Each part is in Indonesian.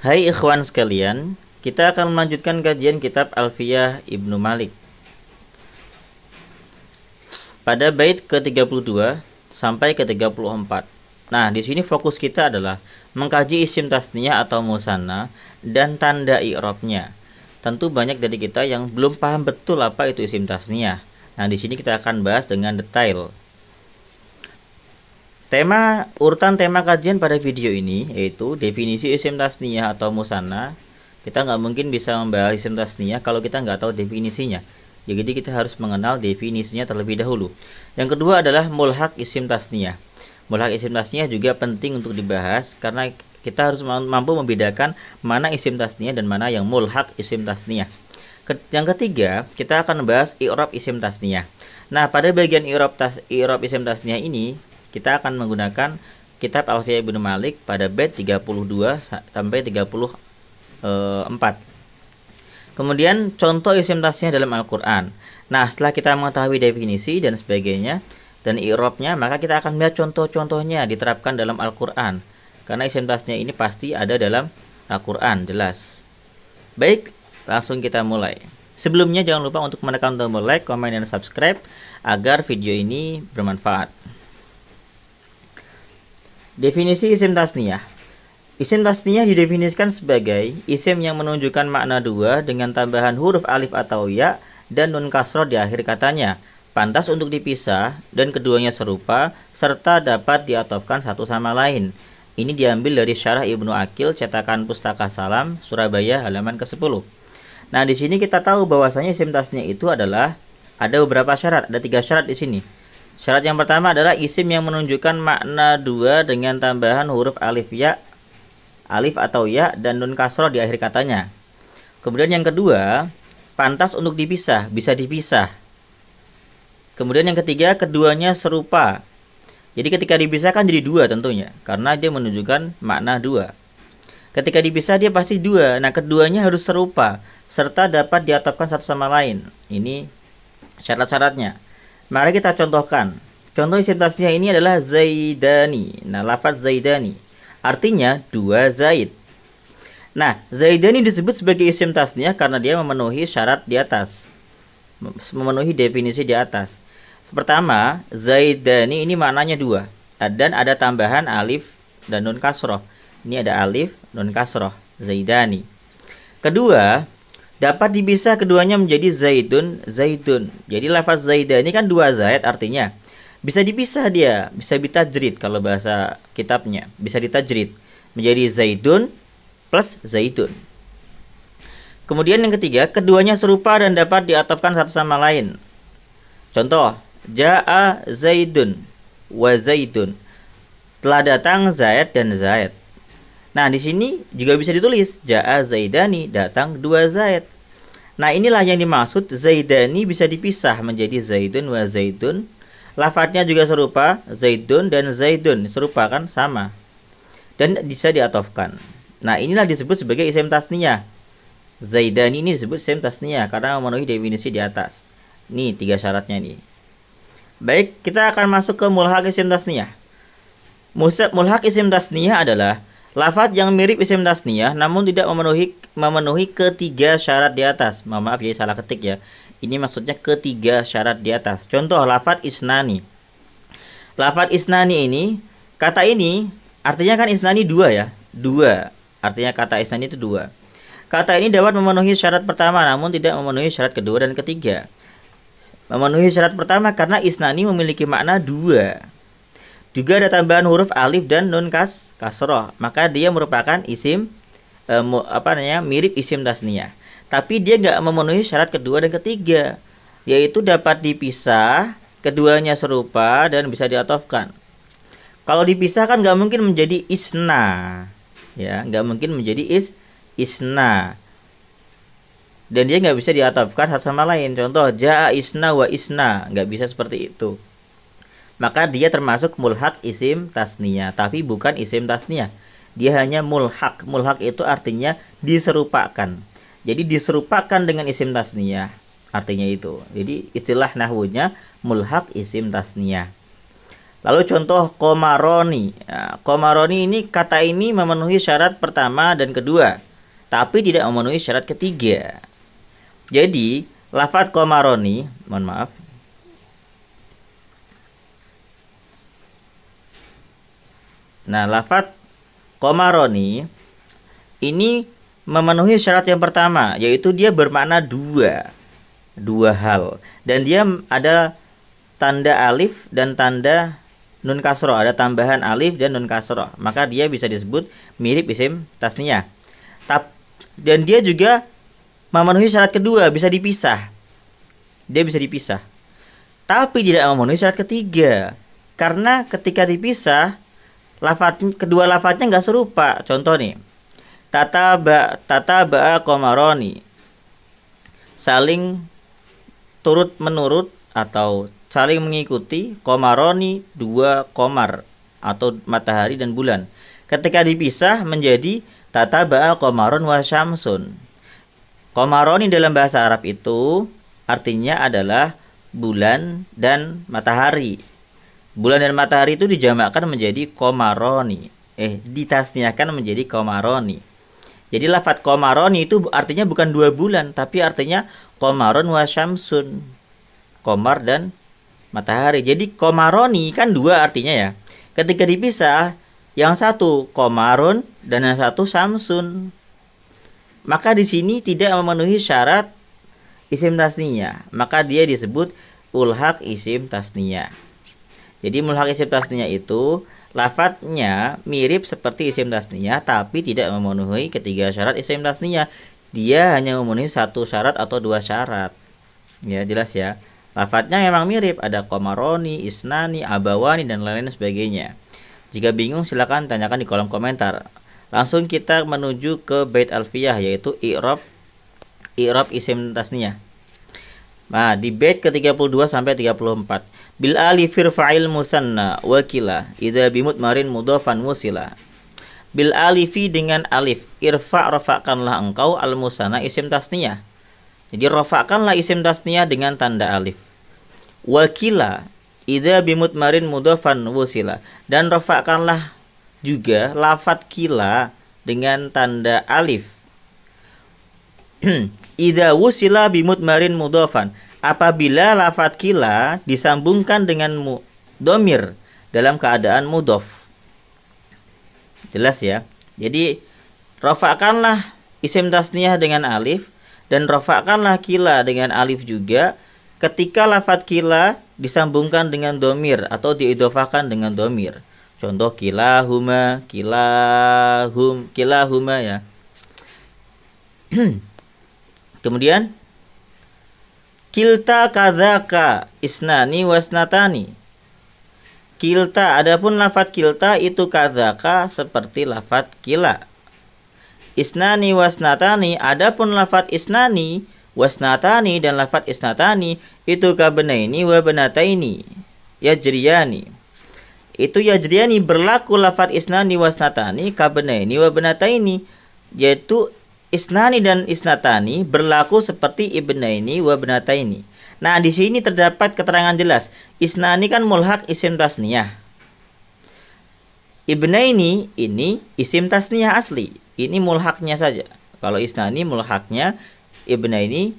Hai ikhwan sekalian, kita akan melanjutkan kajian kitab Alfiyah Ibnu Malik. Pada bait ke-32 sampai ke-34. Nah, di sini fokus kita adalah mengkaji isim tasniah atau musanna dan tanda i'rabnya. Tentu banyak dari kita yang belum paham betul apa itu isim tasniah. Nah, di sini kita akan bahas dengan detail. Tema urutan tema kajian pada video ini yaitu definisi isim tasniyah atau musana. Kita nggak mungkin bisa membahas isim tasniyah kalau kita nggak tahu definisinya. Ya, jadi kita harus mengenal definisinya terlebih dahulu. Yang kedua adalah mulhak isim tasniyah. Mulhak isim tasniyah juga penting untuk dibahas karena kita harus mampu membedakan mana isim tasniyah dan mana yang mulhak isim tasniyah. Yang ketiga, kita akan membahas i'rab isim tasniyah. Nah, pada bagian i'rab tas i'rab isim tasniyah ini kita akan menggunakan kitab Alfiya bin Malik pada bait 32 sampai 34. Eh, Kemudian contoh isim tasnya dalam Al-Qur'an. Nah, setelah kita mengetahui definisi dan sebagainya dan irobnya, maka kita akan melihat contoh-contohnya diterapkan dalam Al-Qur'an. Karena isim tasnya ini pasti ada dalam Al-Qur'an, jelas. Baik, langsung kita mulai. Sebelumnya jangan lupa untuk menekan tombol like, komen, dan subscribe agar video ini bermanfaat. Definisi isim tasniyah. Isim tasniyah didefinisikan sebagai isim yang menunjukkan makna dua dengan tambahan huruf alif atau ya dan nun kasroh di akhir katanya. Pantas untuk dipisah dan keduanya serupa serta dapat diatofkan satu sama lain. Ini diambil dari Syarah Ibnu Akil cetakan Pustaka Salam Surabaya halaman ke-10. Nah, di sini kita tahu bahwasanya isim tasniyah itu adalah ada beberapa syarat, ada tiga syarat di sini. Syarat yang pertama adalah isim yang menunjukkan makna dua dengan tambahan huruf alif ya, alif atau ya dan nun kasroh di akhir katanya. Kemudian yang kedua, pantas untuk dipisah, bisa dipisah. Kemudian yang ketiga, keduanya serupa. Jadi ketika dipisahkan jadi dua tentunya, karena dia menunjukkan makna dua. Ketika dipisah dia pasti dua, nah keduanya harus serupa serta dapat diatapkan satu sama lain. Ini syarat-syaratnya. Mari kita contohkan. Contoh isim ini adalah Zaidani. Nah, lafaz Zaidani artinya dua Zaid. Nah, Zaidani disebut sebagai isim tasniah karena dia memenuhi syarat di atas. Memenuhi definisi di atas. Pertama, Zaidani ini maknanya dua dan ada tambahan alif dan nun kasroh. Ini ada alif, nun kasroh, Zaidani. Kedua, Dapat dipisah keduanya menjadi zaitun, zaitun. Jadi lafaz zaida ini kan dua zaid artinya. Bisa dipisah dia, bisa ditajrid kalau bahasa kitabnya. Bisa ditajrid menjadi zaitun plus zaitun. Kemudian yang ketiga, keduanya serupa dan dapat diatofkan satu sama lain. Contoh, ja'a zaidun wa zaidun. Telah datang Zaid dan Zaid. Nah, di sini juga bisa ditulis jaa zaidani, datang dua zaid. Nah, inilah yang dimaksud zaidani bisa dipisah menjadi zaidun wa zaidun. Lafadznya juga serupa zaidun dan zaidun, serupa kan sama. Dan bisa diatofkan. Nah, inilah disebut sebagai isim tasniyah. Zaidani ini disebut isim tasniyah karena memenuhi definisi di atas. Nih tiga syaratnya nih. Baik, kita akan masuk ke mulhak isim tasniyah. Mulhak isim tasniyah adalah Lafat yang mirip isim tasniyah namun tidak memenuhi memenuhi ketiga syarat di atas. Mohon maaf ya salah ketik ya. Ini maksudnya ketiga syarat di atas. Contoh lafat isnani. Lafat isnani ini kata ini artinya kan isnani dua ya. Dua. Artinya kata isnani itu dua. Kata ini dapat memenuhi syarat pertama namun tidak memenuhi syarat kedua dan ketiga. Memenuhi syarat pertama karena isnani memiliki makna dua juga ada tambahan huruf alif dan nun kas kasroh, maka dia merupakan isim e, apa namanya mirip isim dasnia Tapi dia nggak memenuhi syarat kedua dan ketiga, yaitu dapat dipisah, keduanya serupa dan bisa diatofkan. Kalau dipisah kan nggak mungkin menjadi isna, ya nggak mungkin menjadi is isna. Dan dia nggak bisa diatofkan satu sama lain. Contoh ja isna wa isna nggak bisa seperti itu maka dia termasuk mulhak isim tasnia tapi bukan isim tasnia dia hanya mulhak mulhak itu artinya diserupakan jadi diserupakan dengan isim tasnia artinya itu jadi istilah nahwunya mulhak isim tasnia lalu contoh komaroni ya, komaroni ini kata ini memenuhi syarat pertama dan kedua tapi tidak memenuhi syarat ketiga jadi lafat komaroni mohon maaf Nah, lafat komaroni ini memenuhi syarat yang pertama, yaitu dia bermakna dua, dua hal, dan dia ada tanda alif dan tanda nun kasro, ada tambahan alif dan nun kasro. maka dia bisa disebut mirip isim tasniyah. Tap, dan dia juga memenuhi syarat kedua, bisa dipisah. Dia bisa dipisah. Tapi tidak memenuhi syarat ketiga. Karena ketika dipisah, lafat kedua lafadznya nggak serupa contoh nih tata ba tata ba komaroni saling turut menurut atau saling mengikuti komaroni dua komar atau matahari dan bulan ketika dipisah menjadi tata ba komaron wa syamsun komaroni dalam bahasa Arab itu artinya adalah bulan dan matahari Bulan dan matahari itu dijamakkan menjadi komaroni. Eh, ditasniakan menjadi komaroni. Jadi lafat komaroni itu artinya bukan dua bulan, tapi artinya komaron wa syamsun. Komar dan matahari. Jadi komaroni kan dua artinya ya. Ketika dipisah, yang satu komarun dan yang satu samsun. Maka di sini tidak memenuhi syarat isim tasninya. Maka dia disebut ulhak isim tasniyah. Jadi mulhak isim tasniah itu lafadznya mirip seperti isim tasniah tapi tidak memenuhi ketiga syarat isim tasniah. Dia hanya memenuhi satu syarat atau dua syarat. Ya, jelas ya. Lafadznya memang mirip, ada komaroni, isnani, abawani dan lain-lain sebagainya. Jika bingung silakan tanyakan di kolom komentar. Langsung kita menuju ke bait alfiyah yaitu i'rab i'rab isim tasniyah. Nah, di bait ke-32 sampai 34 bil alif fa'il musanna wakila bimut marin mudhafan musila bil alifi dengan alif irfa rafakanlah engkau al musanna isim tasniyah jadi rafakanlah isim tasniyah dengan tanda alif wakila bimut marin mudhafan musila dan rafakanlah juga lafat kila dengan tanda alif idza wusila marin mudhafan apabila lafat kila disambungkan dengan mu domir dalam keadaan mudof jelas ya jadi rofakanlah isim tasniah dengan alif dan rofakanlah kila dengan alif juga ketika lafat kila disambungkan dengan domir atau diidofakan dengan domir contoh kila kila huma, hum, kila huma ya kemudian Kilta kadaka isnani wasnatani. Kilta, adapun lafat kilta itu kadaka seperti lafat kila. Isnani wasnatani, adapun lafat isnani wasnatani dan lafat isnatani itu kabenaini wa benataini yajriyani itu yajriyani berlaku lafat isnani wasnatani kabenaini wa ini yaitu isnani dan isnatani berlaku seperti ini wa benata ini. Nah, di sini terdapat keterangan jelas. Isnani kan mulhak isim tasniyah. Ibna ini isim tasniyah asli. Ini mulhaknya saja. Kalau isnani mulhaknya ini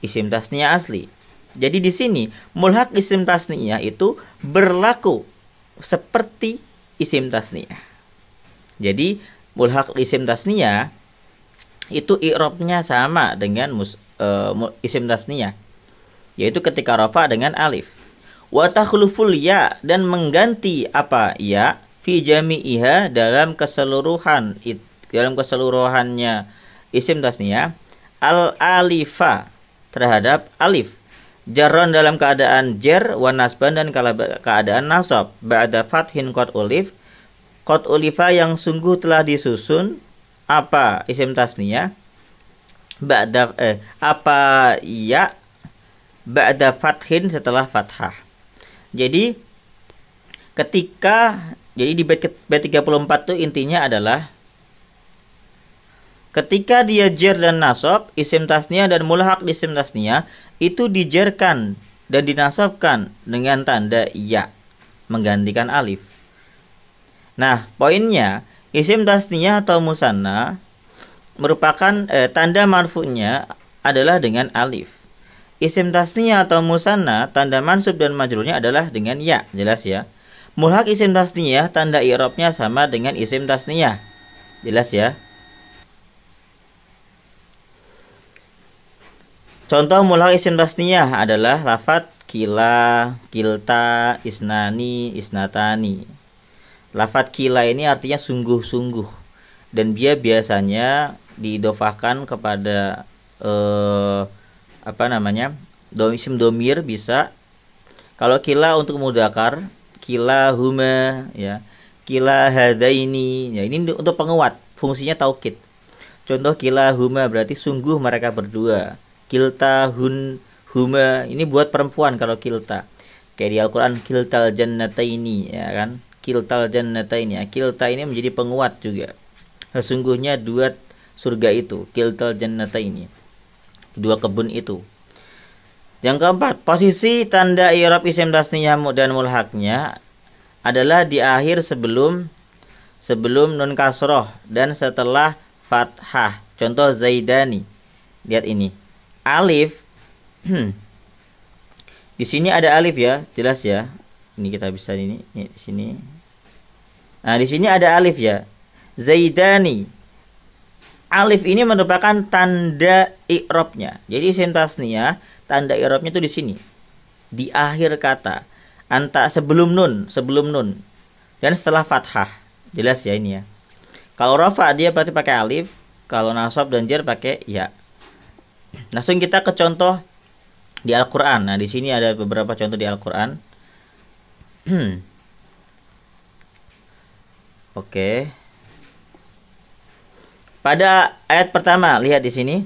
isim tasniyah asli. Jadi di sini mulhak isim tasniyah itu berlaku seperti isim tasniyah. Jadi mulhaq isim tasnia itu i'rabnya sama dengan mus, uh, isim tasnia yaitu ketika rafa dengan alif wa takhluful ya dan mengganti apa ya fi jami'iha dalam keseluruhan dalam keseluruhannya isim tasnia al alifa terhadap alif Jaron dalam keadaan jer, wa nasban dan keadaan nasab. Ba'da fathin qad ulif Kot ulifa yang sungguh telah disusun apa isim tasnia ba'da eh, apa ya ba'da fathin setelah fathah. Jadi ketika jadi di B34 itu intinya adalah Ketika dia jer dan nasab, isim tasnia dan mulahak di isim tasnia itu dijerkan dan dinasabkan dengan tanda ya menggantikan alif. Nah, poinnya isim tasnia atau musanna merupakan eh, tanda marfu'nya adalah dengan alif. Isim tasnia atau musanna tanda mansub dan majrurnya adalah dengan ya, jelas ya. Mulhak isim tasniyah tanda i'rabnya sama dengan isim tasniyah. Jelas ya? Contoh mulhak isim tasniyah adalah lafat kila, kilta, isnani, isnatani. Lafat kila ini artinya sungguh-sungguh dan dia biasanya diidofahkan kepada eh, apa namanya domisim domir bisa kalau kila untuk mudakar kila huma ya kila hada ini ya ini untuk penguat fungsinya taukid contoh kila huma berarti sungguh mereka berdua kilta hun huma ini buat perempuan kalau kilta kayak di alquran quran jannata ini ya kan kiltal jannata ini ya. Kilta ini menjadi penguat juga. Sesungguhnya dua surga itu, kiltal jannata ini. Dua kebun itu. Yang keempat, posisi tanda i'rab isim tasniyah dan mulhaknya adalah di akhir sebelum sebelum nun kasroh dan setelah fathah. Contoh Zaidani. Lihat ini. Alif. di sini ada alif ya, jelas ya ini kita bisa ini, ini di sini nah di sini ada alif ya zaidani alif ini merupakan tanda i'rabnya jadi sintasnya tanda i'rabnya itu di sini di akhir kata anta sebelum nun sebelum nun dan setelah fathah jelas ya ini ya kalau rafa dia berarti pakai alif kalau nasab dan jar pakai ya langsung kita ke contoh di Al-Qur'an nah di sini ada beberapa contoh di Al-Qur'an Hmm. Oke. Pada ayat pertama, lihat di sini.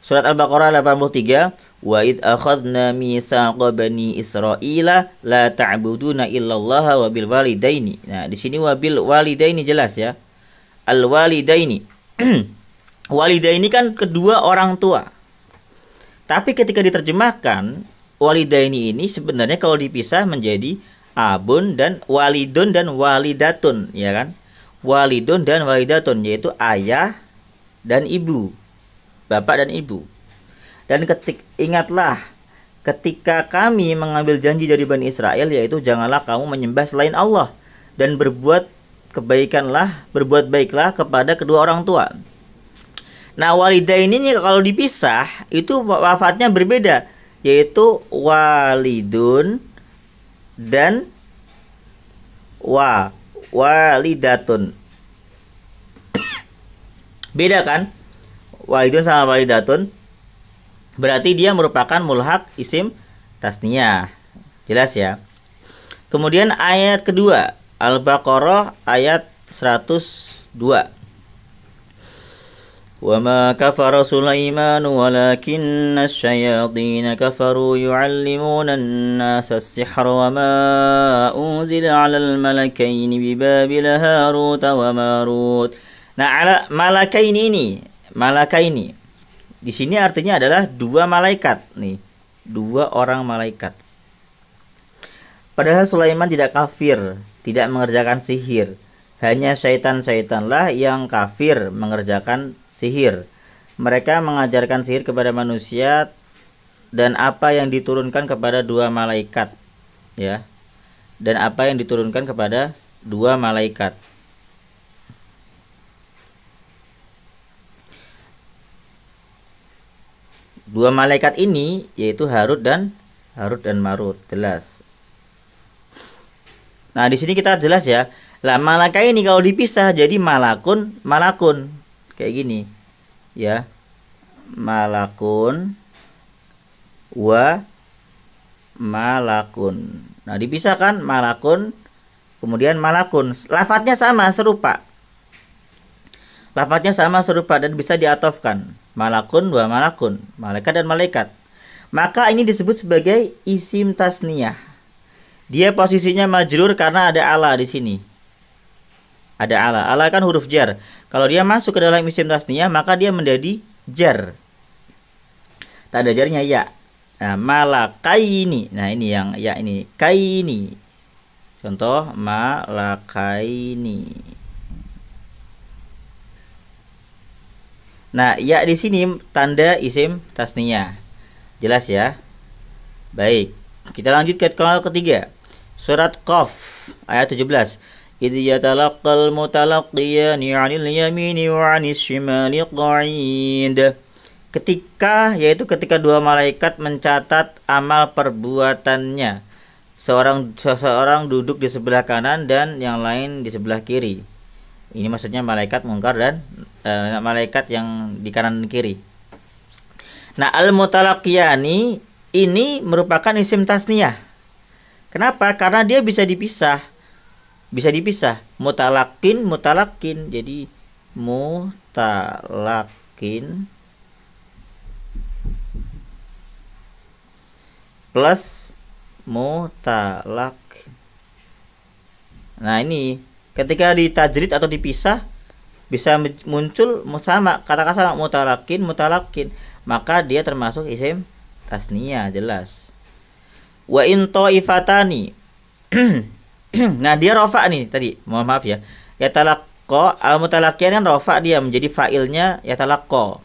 Surat Al-Baqarah 83, "Wa id akhadna mitsaqa bani Israila la ta'buduna illallah wa bil walidaini." Nah, di sini wa bil walidaini jelas ya. Al walidaini. walidaini kan kedua orang tua. Tapi ketika diterjemahkan walidaini ini sebenarnya kalau dipisah menjadi abun dan walidun dan walidatun ya kan walidun dan walidatun yaitu ayah dan ibu bapak dan ibu dan ketik ingatlah ketika kami mengambil janji dari Bani Israel yaitu janganlah kamu menyembah selain Allah dan berbuat kebaikanlah berbuat baiklah kepada kedua orang tua Nah walidain ini kalau dipisah itu wafatnya berbeda yaitu walidun dan wa walidatun. Beda kan? Walidun sama walidatun. Berarti dia merupakan mulhak isim tasniyah. Jelas ya? Kemudian ayat kedua Al-Baqarah ayat 102 وما كفر سليمان ولكن الشياطين كفروا يعلمون الناس السحر وما أنزل على الملكين ببابل هاروت وماروت Nah, ala malakaini ini malakaini. Di sini artinya adalah dua malaikat nih, dua orang malaikat. Padahal Sulaiman tidak kafir, tidak mengerjakan sihir. Hanya syaitan-syaitanlah yang kafir mengerjakan sihir. Mereka mengajarkan sihir kepada manusia dan apa yang diturunkan kepada dua malaikat, ya. Dan apa yang diturunkan kepada dua malaikat. Dua malaikat ini yaitu Harut dan Harut dan Marut, jelas. Nah, di sini kita jelas ya. Lah malaikat ini kalau dipisah jadi malakun, malakun kayak gini ya malakun wa malakun nah dipisahkan malakun kemudian malakun Lafatnya sama serupa lafatnya sama serupa dan bisa diatofkan malakun wa malakun malaikat dan malaikat maka ini disebut sebagai isim tasniyah dia posisinya majrur karena ada ala di sini ada ala ala kan huruf jar kalau dia masuk ke dalam isim tasniyah maka dia menjadi jar. Tak ada jarnya ya. Nah, malakaini. Nah, ini yang ya ini kaini. Contoh malakaini. Nah, ya di sini tanda isim tasniyah. Jelas ya? Baik. Kita lanjut ke kalimat ketiga. Surat Qaf ayat 17. إذ يتلقى المتلقيان عن اليمين وعن الشمال قعيد ketika yaitu ketika dua malaikat mencatat amal perbuatannya seorang seseorang duduk di sebelah kanan dan yang lain di sebelah kiri ini maksudnya malaikat mungkar dan e, malaikat yang di kanan dan kiri nah al mutalaqiyani ini merupakan isim tasniah kenapa karena dia bisa dipisah bisa dipisah mutalakin mutalakin jadi mutalakin plus mutalak nah ini ketika ditajrid atau dipisah bisa muncul sama kata-kata sama mutalakin mutalakin maka dia termasuk isim tasnia jelas wa in taifatani nah dia rofa nih tadi mohon maaf ya ya talakko al mutalakian kan rofa dia menjadi failnya ya talakko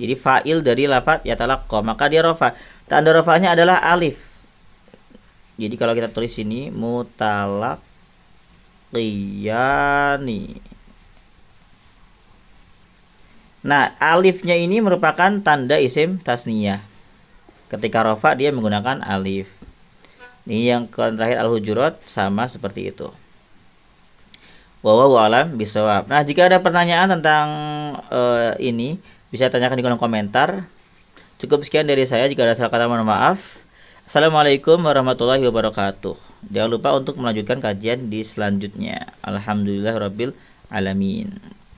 jadi fail dari lafat ya talakko maka dia rofa tanda rofanya adalah alif jadi kalau kita tulis ini sini nih Nah, alifnya ini merupakan tanda isim tasniyah. Ketika rofa dia menggunakan alif ini yang terakhir al hujurat sama seperti itu wawaw alam bisawab nah jika ada pertanyaan tentang uh, ini bisa tanyakan di kolom komentar cukup sekian dari saya jika ada salah kata mohon maaf Assalamualaikum warahmatullahi wabarakatuh. Jangan lupa untuk melanjutkan kajian di selanjutnya. Alhamdulillah Rabbil alamin.